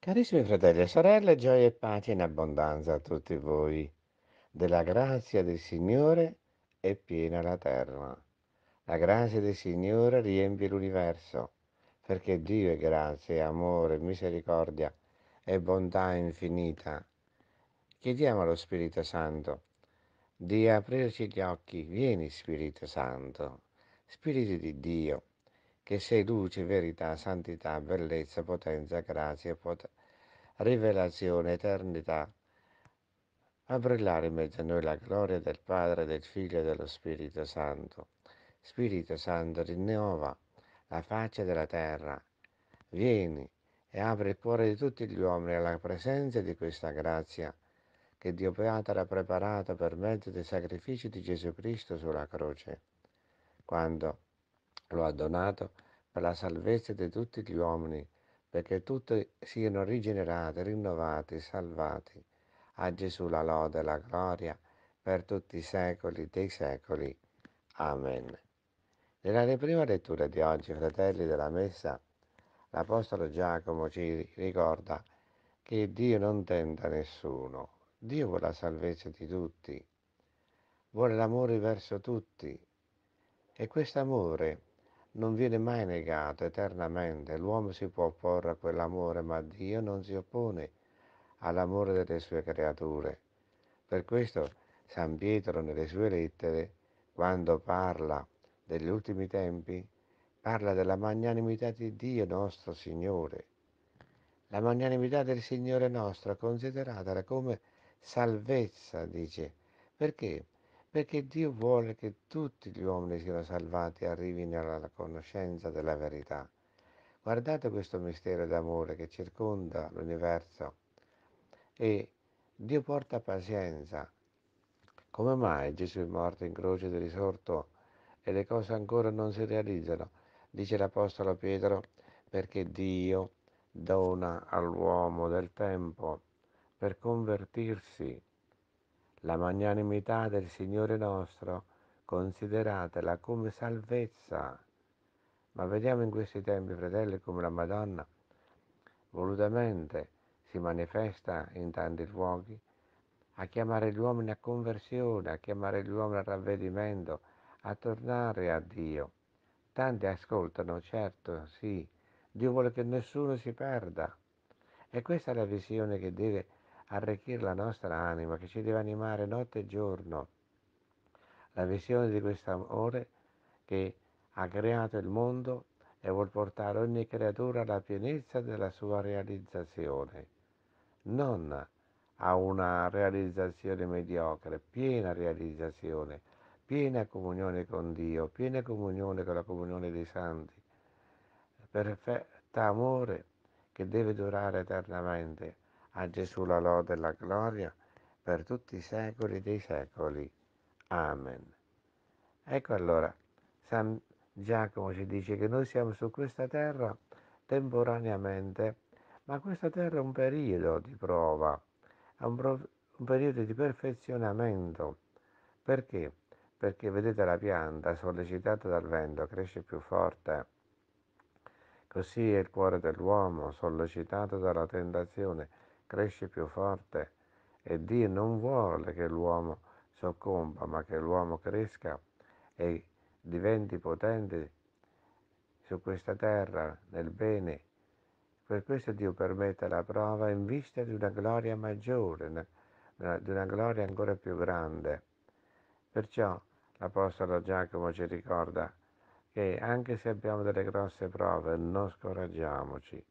Carissimi fratelli e sorelle, gioia e pace in abbondanza a tutti voi. Della grazia del Signore è piena la terra. La grazia del Signore riempie l'universo, perché Dio è grazia, amore, misericordia e bontà infinita. Chiediamo allo Spirito Santo di aprirci gli occhi. Vieni Spirito Santo, Spirito di Dio, che sei luce, verità, santità, bellezza, potenza, grazia, pot- rivelazione, eternità. A brillare in mezzo a noi la gloria del Padre, del Figlio e dello Spirito Santo. Spirito Santo, rinnova la faccia della terra. Vieni e apri il cuore di tutti gli uomini alla presenza di questa grazia che Dio Padre ha preparata per mezzo dei sacrifici di Gesù Cristo sulla croce. Quando lo ha donato per la salvezza di tutti gli uomini, perché tutti siano rigenerati, rinnovati, salvati. A Gesù la lode e la gloria per tutti i secoli dei secoli. Amen. Nella prima lettura di oggi, fratelli della Messa, l'Apostolo Giacomo ci ricorda che Dio non tenta nessuno, Dio vuole la salvezza di tutti, vuole l'amore verso tutti e questo amore non viene mai negato eternamente. L'uomo si può opporre a quell'amore, ma Dio non si oppone all'amore delle sue creature. Per questo San Pietro nelle sue lettere, quando parla degli ultimi tempi, parla della magnanimità di Dio nostro Signore. La magnanimità del Signore nostro, considerata come salvezza, dice, perché perché Dio vuole che tutti gli uomini siano salvati e arrivino alla conoscenza della verità. Guardate questo mistero d'amore che circonda l'universo e Dio porta pazienza. Come mai Gesù è morto in croce del risorto e le cose ancora non si realizzano? Dice l'Apostolo Pietro perché Dio dona all'uomo del tempo per convertirsi la magnanimità del Signore nostro consideratela come salvezza. Ma vediamo in questi tempi, fratelli, come la Madonna volutamente si manifesta in tanti luoghi a chiamare gli uomini a conversione, a chiamare gli uomini al ravvedimento, a tornare a Dio. Tanti ascoltano, certo, sì, Dio vuole che nessuno si perda. E questa è la visione che deve arricchire la nostra anima, che ci deve animare notte e giorno. La visione di questo amore che ha creato il mondo e vuol portare ogni creatura alla pienezza della sua realizzazione, non a una realizzazione mediocre, piena realizzazione, piena comunione con Dio, piena comunione con la comunione dei santi, perfetta amore che deve durare eternamente a Gesù la lode e la gloria per tutti i secoli dei secoli. Amen. Ecco allora, San Giacomo ci dice che noi siamo su questa terra temporaneamente, ma questa terra è un periodo di prova, è un, pro- un periodo di perfezionamento. Perché? Perché vedete la pianta sollecitata dal vento cresce più forte. Così è il cuore dell'uomo sollecitato dalla tentazione cresce più forte e Dio non vuole che l'uomo soccomba, ma che l'uomo cresca e diventi potente su questa terra nel bene. Per questo Dio permette la prova in vista di una gloria maggiore, eh, di una gloria ancora più grande. Perciò l'Apostolo Giacomo ci ricorda che anche se abbiamo delle grosse prove non scoraggiamoci,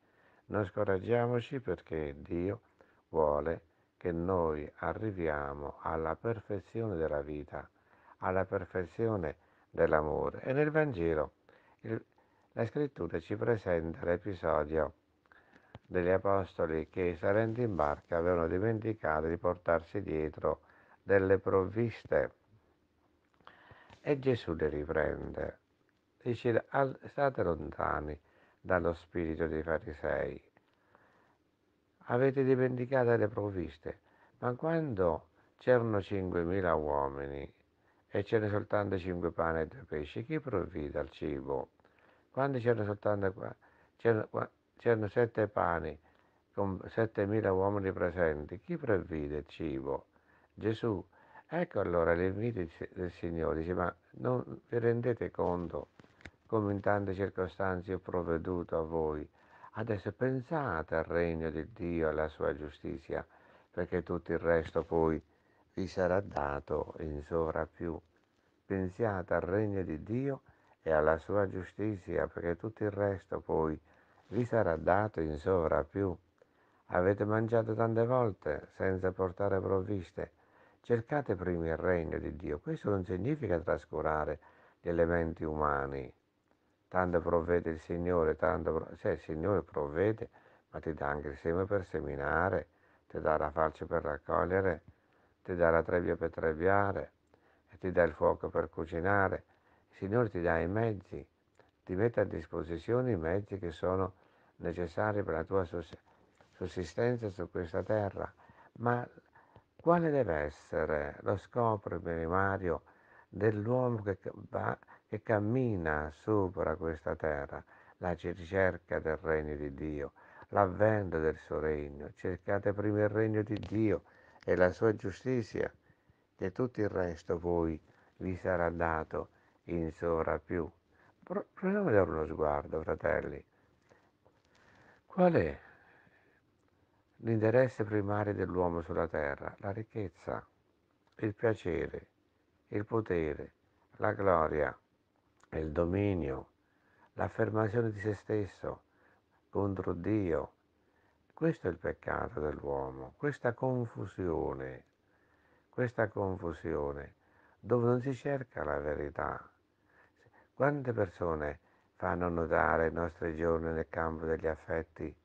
non scoraggiamoci perché Dio vuole che noi arriviamo alla perfezione della vita, alla perfezione dell'amore. E nel Vangelo il, la scrittura ci presenta l'episodio degli apostoli che salendo in barca avevano dimenticato di portarsi dietro delle provviste. E Gesù le riprende, dice state lontani dallo spirito dei farisei avete dimenticato le provviste. Ma quando c'erano 5.000 uomini e c'erano soltanto 5 pane e 2 pesci, chi provvide al cibo? Quando c'erano soltanto c'erano, c'erano 7 pani con 7.000 uomini presenti, chi provvide il cibo? Gesù. Ecco allora l'invito del Signore, dice, ma non vi rendete conto come in tante circostanze ho provveduto a voi Adesso pensate al regno di Dio e alla sua giustizia, perché tutto il resto poi vi sarà dato in sovrappiù. Pensiate al regno di Dio e alla sua giustizia, perché tutto il resto poi vi sarà dato in sovrappiù. Avete mangiato tante volte senza portare provviste. Cercate prima il regno di Dio. Questo non significa trascurare gli elementi umani, Tanto provvede il Signore, tanto provvede. Cioè, il Signore provvede, ma ti dà anche il seme per seminare, ti dà la falce per raccogliere, ti dà la trebbia per trebbiare, ti dà il fuoco per cucinare. Il Signore ti dà i mezzi, ti mette a disposizione i mezzi che sono necessari per la tua sussistenza su questa terra. Ma quale deve essere lo scopo primario dell'uomo che va e cammina sopra questa terra, la ricerca del regno di Dio, l'avvento del suo regno. Cercate prima il regno di Dio e la sua giustizia, che tutto il resto voi vi sarà dato in più. Proviamo a dare uno sguardo, fratelli. Qual è l'interesse primario dell'uomo sulla terra? La ricchezza, il piacere, il potere, la gloria, e il dominio, l'affermazione di se stesso contro Dio. Questo è il peccato dell'uomo, questa confusione, questa confusione dove non si cerca la verità. Quante persone fanno notare i nostri giorni nel campo degli affetti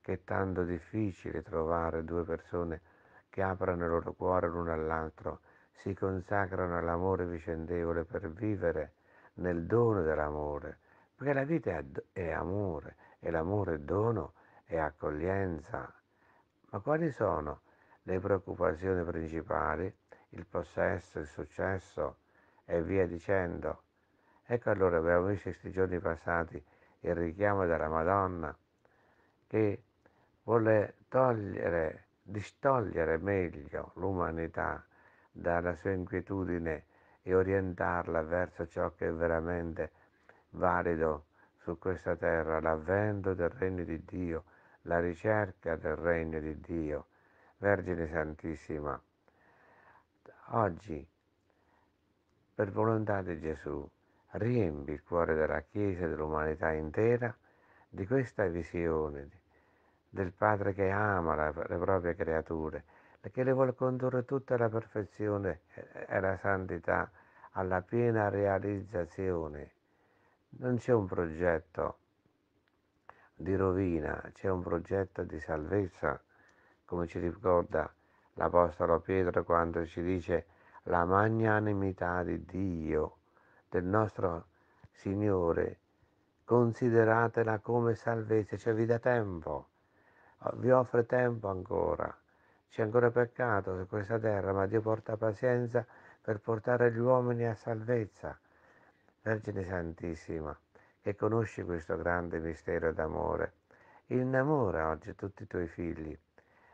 che è tanto difficile trovare due persone che aprano il loro cuore l'uno all'altro, si consacrano all'amore vicendevole per vivere nel dono dell'amore, perché la vita è, amore, e l'amore è dono, è accoglienza. Ma quali sono le preoccupazioni principali? Il possesso, il successo e via dicendo. Ecco allora abbiamo visto questi giorni passati il richiamo della Madonna che vuole togliere, distogliere meglio l'umanità dalla sua inquietudine e orientarla verso ciò che è veramente valido su questa terra, l'avvento del regno di Dio, la ricerca del regno di Dio. Vergine Santissima, oggi, per volontà di Gesù, riempi il cuore della Chiesa e dell'umanità intera di questa visione del Padre che ama la, le proprie creature, perché le vuole condurre tutta la perfezione e eh, eh, la santità, alla piena realizzazione. Non c'è un progetto di rovina, c'è un progetto di salvezza, come ci ricorda l'Apostolo Pietro quando ci dice la magnanimità di Dio, del nostro Signore, consideratela come salvezza, cioè vi dà tempo, vi offre tempo ancora c'è ancora peccato su questa terra, ma Dio porta pazienza per portare gli uomini a salvezza. Vergine Santissima, che conosci questo grande mistero d'amore, innamora oggi tutti i tuoi figli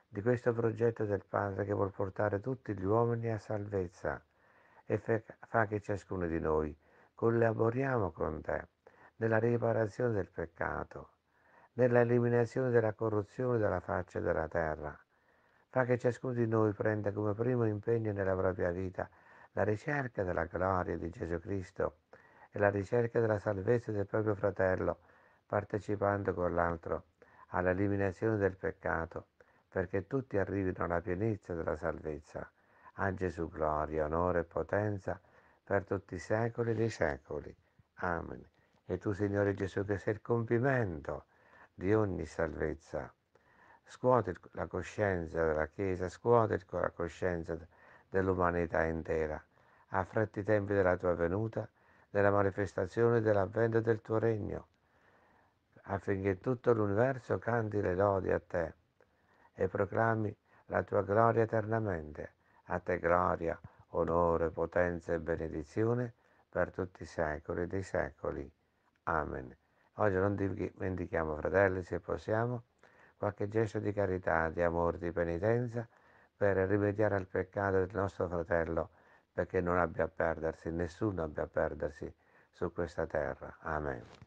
di questo progetto del Padre che vuol portare tutti gli uomini a salvezza e fa che ciascuno di noi collaboriamo con te nella riparazione del peccato, nella eliminazione della corruzione dalla faccia della terra fa che ciascuno di noi prenda come primo impegno nella propria vita la ricerca della gloria di Gesù Cristo e la ricerca della salvezza del proprio fratello, partecipando con l'altro all'eliminazione del peccato, perché tutti arrivino alla pienezza della salvezza. A Gesù gloria, onore e potenza per tutti i secoli dei secoli. Amen. E tu, Signore Gesù, che sei il compimento di ogni salvezza, scuote la coscienza della Chiesa, scuote la coscienza dell'umanità intera. Affretti i tempi della tua venuta, della manifestazione dell'avvento del tuo regno, affinché tutto l'universo canti le lodi a te e proclami la tua gloria eternamente. A te gloria, onore, potenza e benedizione per tutti i secoli dei secoli. Amen. Oggi non dimentichiamo, fratelli, se possiamo, qualche gesto di carità, di amore, di penitenza per rimediare al peccato del nostro fratello, perché non abbia a perdersi, nessuno abbia a perdersi su questa terra. Amen.